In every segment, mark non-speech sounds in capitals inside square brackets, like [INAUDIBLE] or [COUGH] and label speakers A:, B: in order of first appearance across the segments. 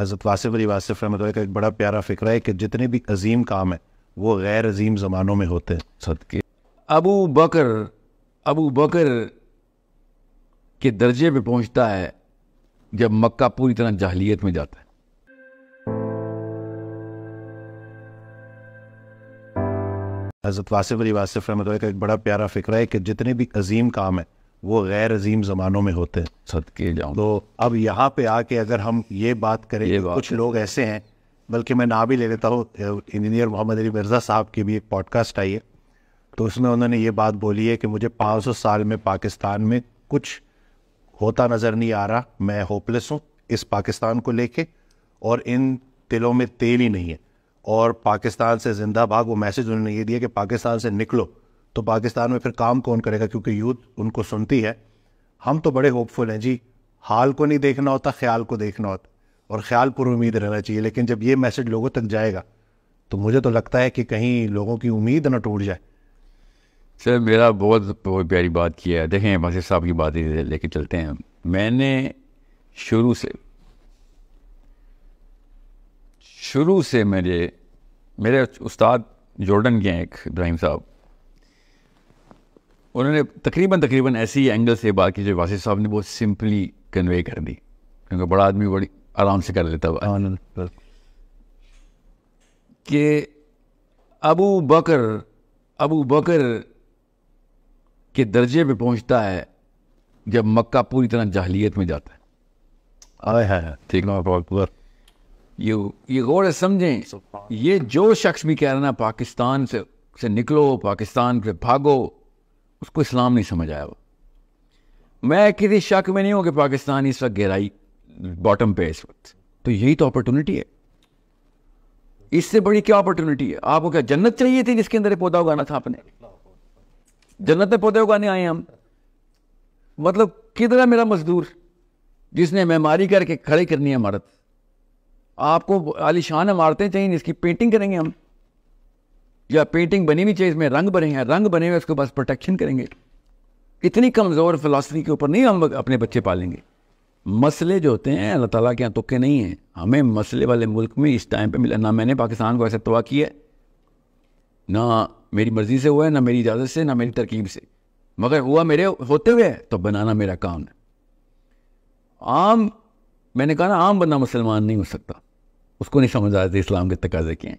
A: हज़रत वासिफ अली वासिफ रहमत का एक बड़ा प्यारा फ़िक्र है कि जितने भी अजीम काम हैं वो गैर अजीम ज़मानों में होते हैं सदके अबू बकर अबू बकर
B: के दर्जे पे पहुंचता है जब मक्का पूरी तरह जाहलीत में जाता है
A: हज़रत वासिफ अली वासिफ रहमत का एक बड़ा प्यारा फ़िक्र है कि जितने भी अजीम काम हैं वो गैर अजीम ज़मानों में होते हैं जाऊँ तो अब यहाँ पे आके अगर हम ये बात करें ये बात कुछ लोग ऐसे हैं बल्कि मैं ना भी ले लेता हूँ इंजीनियर मोहम्मद अली मिर्ज़ा साहब की भी एक पॉडकास्ट आई है तो उसमें उन्होंने ये बात बोली है कि मुझे 500 साल में पाकिस्तान में कुछ होता नज़र नहीं आ रहा मैं होपलेस हूँ इस पाकिस्तान को लेके और इन तिलों में तेल ही नहीं है और पाकिस्तान से जिंदा भाग वो मैसेज उन्होंने ये दिया कि पाकिस्तान से निकलो तो पाकिस्तान में फिर काम कौन करेगा क्योंकि यूथ उनको सुनती है हम तो बड़े होपफुल हैं जी हाल को नहीं देखना होता ख्याल को देखना होता और ख्याल पर उम्मीद रहना चाहिए लेकिन जब ये मैसेज लोगों तक जाएगा तो मुझे तो लगता है कि कहीं लोगों की उम्मीद ना टूट जाए
B: सर मेरा बहुत बहुत प्यारी बात की है देखें बासिर साहब की बात लेके चलते हैं मैंने शुरू से शुरू से मेरे मेरे उस्ताद जॉर्डन के हैं एक इब्राहिम साहब उन्होंने तकरीबन तकरीबन ऐसे ही एंगल से बात की जो वासी साहब ने बहुत सिंपली कन्वे कर दी क्योंकि बड़ा आदमी बड़ी आराम से कर लेता कि अबू बकर अबू बकर के दर्जे पे पहुंचता है जब मक्का पूरी तरह जाहलीत में जाता है आए है ठीक ना ये ये गौर समझें ये जो शख्स भी कह रहा ना पाकिस्तान से से निकलो पाकिस्तान से भागो उसको इस्लाम नहीं समझ आया वो मैं किसी शक में नहीं हूँ कि पाकिस्तान इस वक्त गहराई बॉटम पे इस वक्त तो यही तो अपॉर्चुनिटी है इससे बड़ी क्या अपॉर्चुनिटी है आपको क्या जन्नत चाहिए थी जिसके अंदर पौधा उगाना था आपने जन्नत में पौधे उगाने आए हम मतलब किधर है मेरा मजदूर जिसने मेमारी करके खड़े करनी है इमारत आपको आलिशान इमारतें चाहिए इसकी पेंटिंग करेंगे हम या पेंटिंग बनी हुई चाहिए इसमें रंग बने हैं रंग बने हुए उसको बस प्रोटेक्शन करेंगे इतनी कमज़ोर फिलासफी के ऊपर नहीं हम अपने बच्चे पालेंगे मसले जो होते हैं अल्लाह ताला के यहाँ तुक्के नहीं हैं हमें मसले वाले मुल्क में इस टाइम पे मिला ना मैंने पाकिस्तान को ऐसे तबाह किया ना मेरी मर्ज़ी से हुआ है ना मेरी इजाज़त से ना मेरी तरकीब से मगर हुआ मेरे होते हुए तो बनाना मेरा काम है आम मैंने कहा ना आम बंदा मुसलमान नहीं हो सकता उसको नहीं समझ आते इस्लाम के तकाजे के हैं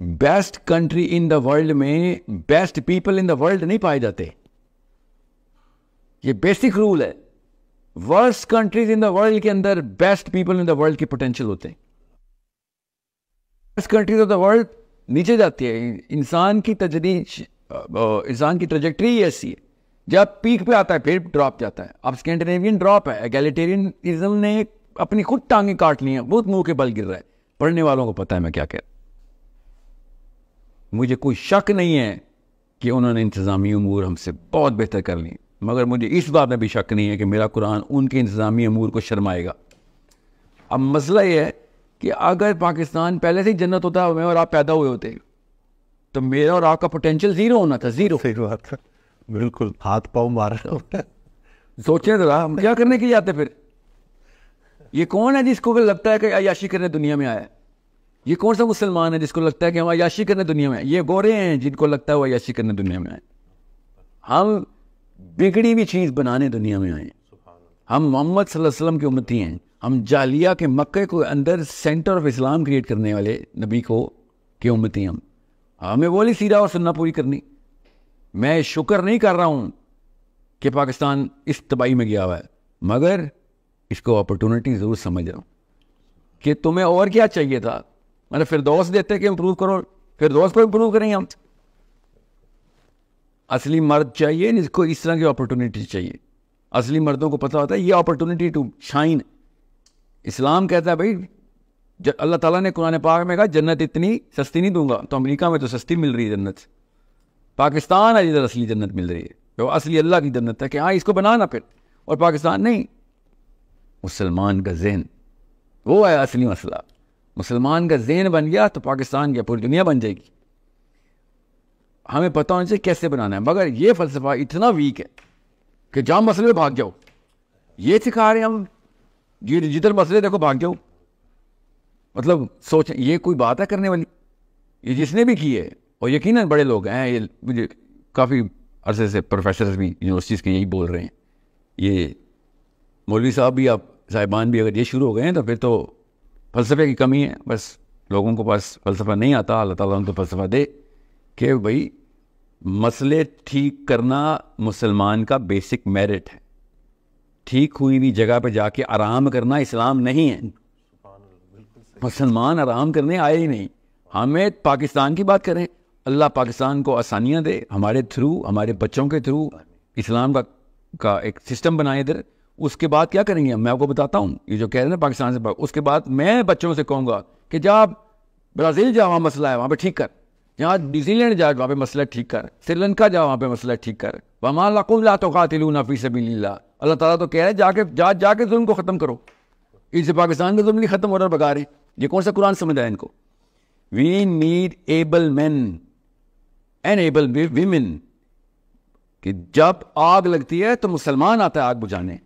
B: best country in the world में best people in the world नहीं पाए जाते ये बेसिक रूल है worst countries in the world के अंदर best people in the world के पोटेंशियल होते हैं best countries of the world नीचे जाती है इंसान की तजरी इंसान की ट्रेजेक्ट्री ऐसी है जब पीक पे आता है फिर ड्रॉप जाता है अब स्कैंडिनेवियन ड्रॉप है एगेलिटेरियनिज्म ने अपनी खुद टांगे काट ली हैं बहुत मुंह के बल गिर रहा है पढ़ने वालों को पता है मैं क्या कह रहा मुझे कोई शक नहीं है कि उन्होंने इंतज़ामी अमूर हमसे बहुत बेहतर कर ली मगर मुझे इस बात में भी शक नहीं है कि मेरा कुरान उनके इंतज़ामी अमूर को शर्माएगा अब मसला यह है कि अगर पाकिस्तान पहले से ही जन्नत होता मैं और आप पैदा हुए होते तो मेरा और आपका पोटेंशियल ज़ीरो होना था ज़ीरो बिल्कुल हाथ पाँव मार सोचें ज़रा हम क्या करने के लिए आते फिर ये कौन है जिसको लगता है कि अयाशी करने दुनिया में आया है ये कौन सा मुसलमान है जिसको लगता है कि हम अयाशी करने दुनिया में ये गोरे हैं जिनको लगता है वो अयाशी करने दुनिया में आए हम बिगड़ी हुई चीज़ बनाने दुनिया में आए हम मोहम्मद वसल्लम की उम्मती हैं हम जालिया के मक्के को अंदर सेंटर ऑफ इस्लाम क्रिएट करने वाले नबी को की उम्मती हम हमें बोली सीधा और सुनना पूरी करनी मैं शुक्र नहीं कर रहा हूँ कि पाकिस्तान इस तबाही में गया हुआ है मगर इसको अपॉर्चुनिटी ज़रूर समझ रहा हूँ कि तुम्हें और क्या चाहिए था मैंने मतलब दोस्त देते कि इम्प्रूव करो फिर दोस्त को इम्प्रूव करेंगे हम असली मर्द चाहिए इसको इस तरह की अपॉर्चुनिटी चाहिए असली मर्दों को पता होता है ये अपॉर्चुनिटी टू शाइन इस्लाम कहता है भाई अल्लाह ताला ने कुरान पाक में कहा जन्नत इतनी सस्ती नहीं दूंगा तो अमेरिका में तो सस्ती मिल रही है जन्नत पाकिस्तान है जिधर असली जन्नत मिल रही है तो असली अल्लाह की जन्नत है कि हाँ इसको बनाना फिर और पाकिस्तान नहीं मुसलमान का जहन वो है असली मसला मुसलमान का जेन बन गया तो पाकिस्तान की पूरी दुनिया बन जाएगी हमें पता होना चाहिए कैसे बनाना है मगर ये फलसफा इतना वीक है कि जहाँ मसले में भाग जाओ ये सिखा रहे हैं हम ये जिधर मसले देखो भाग जाओ मतलब सोच ये कोई बात है करने वाली ये जिसने भी की है और यकीन बड़े लोग हैं ये मुझे काफ़ी अरसे से प्रोफेसर भी यूनिवर्सिटीज़ के यही बोल रहे हैं ये मौलवी साहब भी आप साहिबान भी अगर ये शुरू हो गए हैं तो फिर तो फ़लसफ़े की कमी है बस लोगों को पास फ़लसफ़ा नहीं आता अल्लाह ताला उनको फ़लसफ़ा दे कि भाई मसले ठीक करना मुसलमान का बेसिक मेरिट है ठीक हुई हुई जगह पे जाके आराम करना इस्लाम नहीं है मुसलमान आराम करने आए ही नहीं हमें पाकिस्तान की बात करें अल्लाह पाकिस्तान को आसानियाँ दे हमारे थ्रू हमारे बच्चों के थ्रू इस्लाम का का एक सिस्टम बनाए इधर उसके बाद क्या करेंगे हम मैं आपको बताता हूँ ये जो कह रहे हैं पाकिस्तान से उसके बाद मैं बच्चों से कहूँगा कि जा ब्राज़ील जा वहाँ मसला है वहाँ पर ठीक कर जहाँ न्यूजीलैंड जा वहाँ पर मसला ठीक कर श्रीलंका जा वहाँ पर मसला ठीक कर वहाँ लाकुम ला तो कातिल नफ़ी सबीला अल्लाह तला तो कह रहे हैं जाके जा जाके जुल्म को ख़त्म करो इससे पाकिस्तान का जुल्म नहीं ख़त्म हो रहा बगा रहे ये कौन सा कुरान समझ रहा इनको we need able man an able women कि जब आग लगती है तो मुसलमान आता है आग बुझाने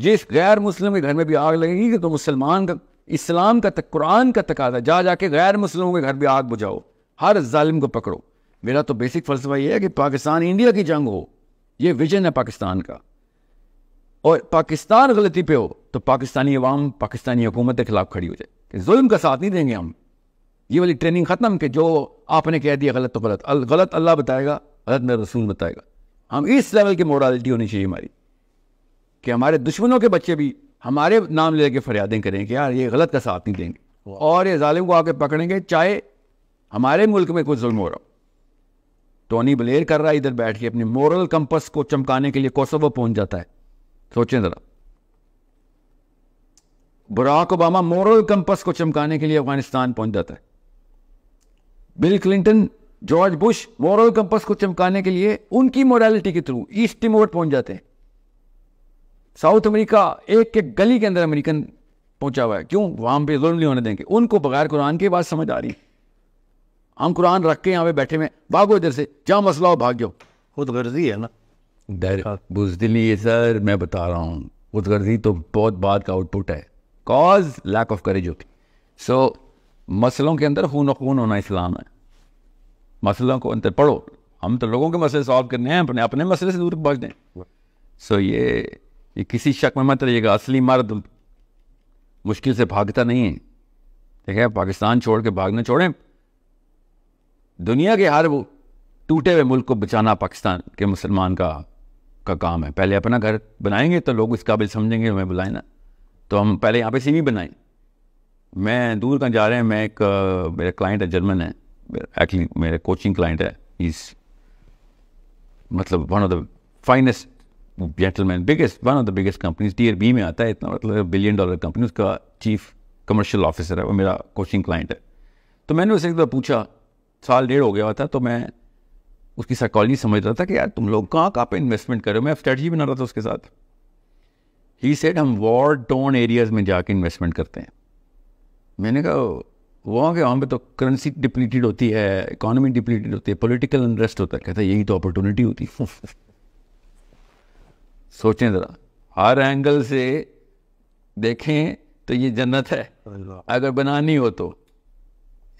B: जिस गैर मुस्लिम के घर में भी आग लगेगी तो मुसलमान का इस्लाम का तक कुरान का तकाजा जा जाके गैर मुस्लिमों के घर भी आग बुझाओ हर जालिम को पकड़ो मेरा तो बेसिक फलसफा यह है कि पाकिस्तान इंडिया की जंग हो ये विजन है पाकिस्तान का और पाकिस्तान गलती पे हो तो पाकिस्तानी अवाम पाकिस्तानी हुकूमत के खिलाफ खड़ी हो जाए कि जुल्म का साथ नहीं देंगे हम ये वाली ट्रेनिंग ख़त्म कि जो आपने कह दिया गलत तो गलत गलत अल्लाह बताएगा गलत मेरा रसूल बताएगा हम इस लेवल की मोरालिटी होनी चाहिए हमारी कि हमारे दुश्मनों के बच्चे भी हमारे नाम लेके फरियादें करें कि यार ये गलत का साथ नहीं देंगे और ये ालिम को आके पकड़ेंगे चाहे हमारे मुल्क में कुछ जुल्म हो रहा हो टोनी ब्लेयर कर रहा है इधर बैठ के अपने मॉरल कंपस को चमकाने के लिए कोसोवो पहुंच जाता है सोचें ज़रा बराक ओबामा मोरल कंपस को चमकाने के लिए अफगानिस्तान पहुंच जाता है Bill Clinton George Bush moral compass को चमकाने के लिए उनकी मोरालिटी के थ्रू ईस्ट टिमोर पहुंच जाते हैं साउथ अमेरिका एक एक गली के अंदर अमेरिकन पहुंचा हुआ है क्यों वहां पे जुल्म नहीं होने देंगे उनको बगैर कुरान की बात समझ आ रही हम कुरान रख के यहाँ पे बैठे हुए भागो इधर से जहाँ मसला हो भाग जाओ खुद गर्जी है ना डर हाँ। बुजदिली है सर मैं बता रहा हूँ खुद गर्जी तो बहुत बात का आउटपुट है कॉज लैक ऑफ करेज होती सो मसलों के अंदर खून खून होना इस्लाम है मसलों को अंदर पढ़ो हम तो लोगों के मसले सॉल्व करने हैं अपने अपने मसले से दूर भाग दें सो so, ये ये किसी शक में मत रहिएगा असली मर्द मुश्किल से भागता नहीं है ठीक है पाकिस्तान छोड़ के भागना छोड़ें दुनिया के हर वो टूटे हुए मुल्क को बचाना पाकिस्तान के मुसलमान का का काम है पहले अपना घर बनाएंगे तो लोग इस काबिल समझेंगे हमें बुलाए ना तो हम पहले यहाँ पे भी बनाएं मैं दूर कहाँ जा रहे हैं मैं एक मेरा क्लाइंट है जर्मन है एक्चुअली मेरे कोचिंग क्लाइंट है इस मतलब one of the finest gentleman biggest one of the biggest companies tier B में आता है इतना मतलब बिलियन डॉलर कंपनी उसका चीफ कमर्शियल ऑफिसर है वो मेरा कोचिंग क्लाइंट है तो मैंने उसे एक बार पूछा साल डेढ़ हो गया हुआ था तो मैं उसकी साइकोलॉजी समझ रहा था कि यार तुम लोग कहाँ कहाँ पे इन्वेस्टमेंट करो मैं स्ट्रेटजी बना रहा था उसके साथ ही सेड हम वॉर टोन एरियाज में जाके इन्वेस्टमेंट करते हैं मैंने कहा वहाँ के वहाँ पे तो करेंसी डिप्लीटेड होती है इकोनॉमी डिप्लीटेड होती है पोलिटिकल इंटरेस्ट होता है कहता है यही तो अपॉर्चुनिटी होती है [LAUGHS] सोचें ज़रा हर एंगल से देखें तो ये जन्नत है अगर बनानी हो तो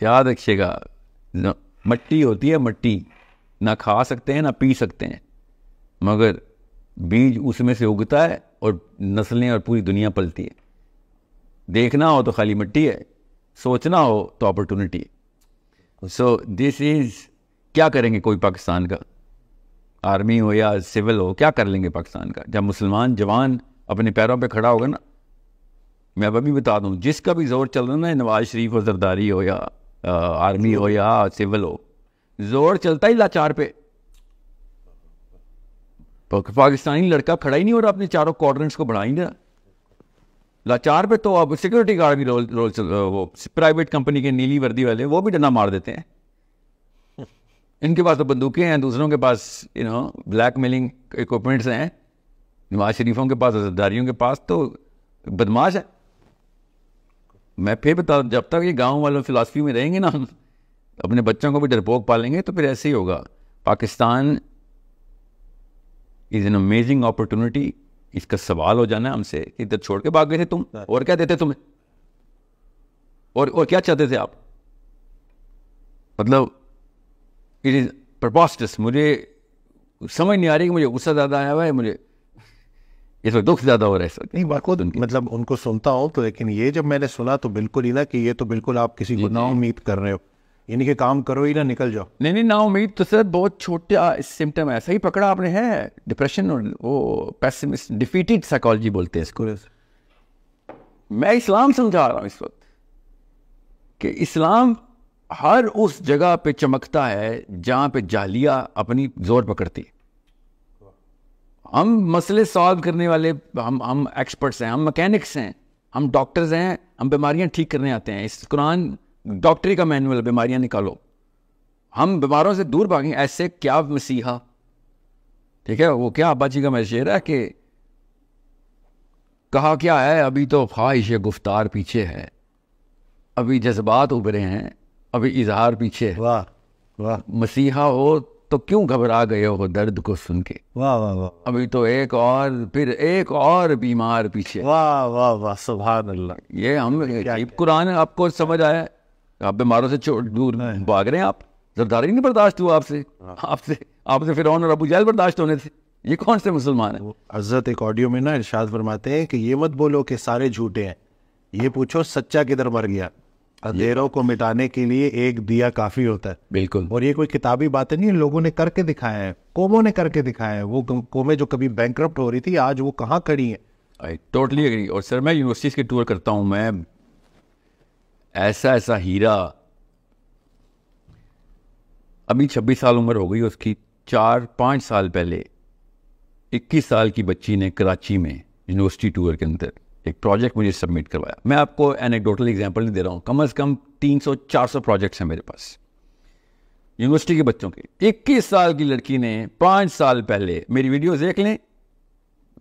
B: याद रखिएगा मट्टी होती है मट्टी ना खा सकते हैं ना पी सकते हैं मगर बीज उसमें से उगता है और नस्लें और पूरी दुनिया पलती है देखना हो तो खाली मिट्टी है सोचना हो तो अपॉर्चुनिटी है सो दिस इज़ क्या करेंगे कोई पाकिस्तान का आर्मी हो या सिविल हो क्या कर लेंगे पाकिस्तान का जब मुसलमान जवान अपने पैरों पे खड़ा होगा ना मैं अब अभी बता दूं जिसका भी जोर चल रहा ना नवाज शरीफ हो जरदारी हो या आर्मी हो या सिविल हो जोर चलता ही लाचार पे पाकिस्तानी लड़का खड़ा ही नहीं हो रहा अपने चारों कॉर्डरेंट्स को बढ़ा ही नहीं रहा लाचार पे तो अब सिक्योरिटी गार्ड भी रोल रोल वो प्राइवेट कंपनी के नीली वर्दी वाले वो भी डना मार देते हैं इनके पास तो बंदूकें हैं दूसरों के पास you know black mailing equipments हैं नवाज शरीफों के पास अजदारियों के पास तो बदमाश है मैं फिर बता जब तक ये गांव वालों फिलासफी में रहेंगे ना हम अपने बच्चों को भी डरपोक पालेंगे तो फिर ऐसे ही होगा Pakistan is an amazing opportunity इसका सवाल हो जाना है हमसे इधर छोड़ के भाग गए थे तुम और क्या देते तुम्हें और और क्या चाहते थे आप मतलब इट इज़ प्रपॉस्टस मुझे समझ नहीं आ रही कि मुझे गुस्सा ज़्यादा आया हुआ है मुझे
A: इस वक्त तो दुख ज़्यादा हो रहा है सर नहीं बात उनकी मतलब उनको सुनता हूँ तो लेकिन ये जब मैंने सुना तो बिल्कुल ही ना कि ये तो बिल्कुल आप किसी को ना उम्मीद कर रहे हो यानी कि काम करो ही ना निकल जाओ
B: नहीं नहीं ना उम्मीद तो सर बहुत छोटा सिम्टम है सही पकड़ा आपने है
A: डिप्रेशन और वो पैसिमिस्ट
B: डिफीटेड साइकोलॉजी बोलते हैं इसको मैं इस्लाम समझा रहा हूँ इस वक्त कि इस्लाम हर उस जगह पे चमकता है जहां पे जालिया अपनी जोर पकड़ती हम मसले सॉल्व करने वाले हम हम एक्सपर्ट्स हैं हम मैकेनिक्स हैं हम डॉक्टर्स हैं हम बीमारियां ठीक करने आते हैं इस कुरान डॉक्टरी का मैनुअल बीमारियां निकालो हम बीमारों से दूर भागें ऐसे क्या मसीहा ठीक है वो क्या अब्बा जी का मैं शेर है कि कहा क्या है अभी तो ख्वाहिश गुफ्तार पीछे है अभी जज्बात उभरे हैं अभी इजहार पीछे वाह वाह मसीहा हो तो क्यों घबरा गए हो दर्द को सुन के वाह वाह वाह अभी तो एक और फिर एक और बीमार पीछे वाह वाह वाह सुभान अल्लाह ये हम कुरान आपको समझ आया आप बीमारों से दूर हाँ। भाग रहे हैं आप जरदारी नहीं बर्दाश्त हुआ
A: आपसे हाँ। आपसे आपसे फिर और अबू जहल बर्दाश्त होने थे ये कौन से मुसलमान है हजरत एक ऑडियो में ना इरशाद फरमाते हैं कि ये मत बोलो कि सारे झूठे हैं ये पूछो सच्चा किधर मर गया अंधेरों को मिटाने के लिए एक दिया काफी होता है बिल्कुल और ये कोई किताबी बातें नहीं लोगों ने करके दिखाया है कोमो ने करके दिखाया है वो कोमे जो कभी बैंक हो रही थी आज वो कहाँ खड़ी है
B: आई टोटली अग्री और सर मैं यूनिवर्सिटीज़ के टूर करता हूँ मैं ऐसा ऐसा हीरा अभी छब्बीस साल उम्र हो गई उसकी चार पाँच साल पहले इक्कीस साल की बच्ची ने कराची में यूनिवर्सिटी टूर के अंदर एक प्रोजेक्ट मुझे सबमिट करवाया मैं आपको एनेक्डोटल एग्जाम्पल दे रहा हूँ कम अज़ कम तीन सौ चार सौ प्रोजेक्ट्स हैं मेरे पास यूनिवर्सिटी के बच्चों के इक्कीस साल की लड़की ने पाँच साल पहले मेरी वीडियो देख लें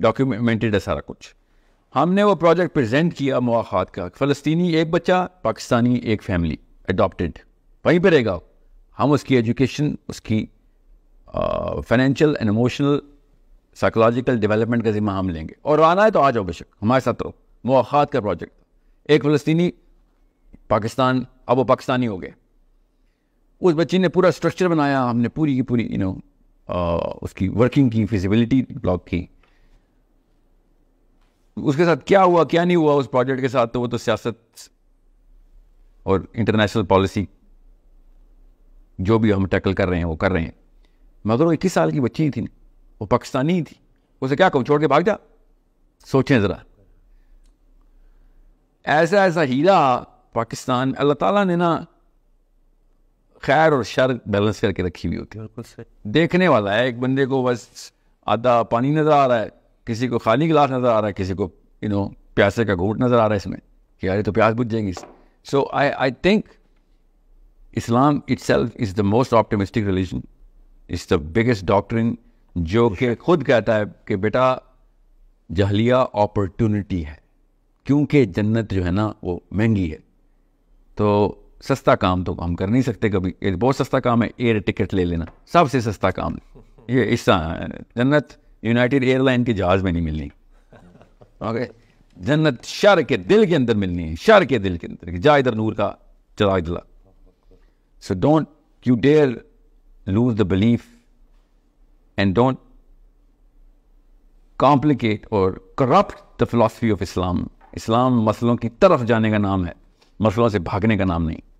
B: डॉक्यूमेंटेड है सारा कुछ हमने वो प्रोजेक्ट प्रेजेंट किया मवाखात का फ़लस्तनी एक बच्चा पाकिस्तानी एक फैमिली एडॉप्टेड वहीं पर रहेगा हम उसकी एजुकेशन उसकी financial and emotional psychological development का जिम्मा हम लेंगे और आना है तो आ जाओ बेशक हमारे साथ रहो तो मुआखात का प्रोजेक्ट एक फ़लस्तनी पाकिस्तान अब वो पाकिस्तानी हो गए उस बच्ची ने पूरा स्ट्रक्चर बनाया हमने पूरी की पूरी यू नो उसकी वर्किंग की फिजिबिलिटी ब्लॉक की उसके साथ क्या हुआ क्या नहीं हुआ उस प्रोजेक्ट के साथ तो वो तो सियासत और इंटरनेशनल पॉलिसी जो भी हम टैकल कर रहे हैं वो कर रहे हैं मगर वो इक्कीस साल की बच्ची ही थी वो पाकिस्तानी ही थी उसे क्या कहूँ छोड़ के भाग जा सोचें ज़रा ऐसा ऐसा हीरा पाकिस्तान अल्लाह ताला ने ना खैर और शर बैलेंस करके रखी हुई होती है देखने वाला है एक बंदे को बस आधा पानी नज़र आ रहा है किसी को खाली गिलास नज़र आ रहा है किसी को यू नो प्यासे का घूट नज़र आ रहा है इसमें कि अरे तो प्यास बुझ जाएंगी so I I think Islam itself is the most optimistic religion is the biggest doctor जो कि खुद कहता है कि बेटा जहलिया अपॉर्चुनिटी है क्योंकि जन्नत जो है ना वो महंगी है तो सस्ता काम तो हम कर नहीं सकते कभी ये बहुत सस्ता काम है एयर टिकट ले लेना सबसे सस्ता काम ये इस जन्नत यूनाइटेड एयरलाइन के जहाज़ में नहीं मिलनी ओके जन्नत शहर के दिल के अंदर मिलनी है शहर के दिल के अंदर जा इधर नूर का चला इधला so don't you dare lose the belief and don't complicate or corrupt the philosophy of Islam Islam मसलों की तरफ जाने का नाम है मसलों से भागने का नाम नहीं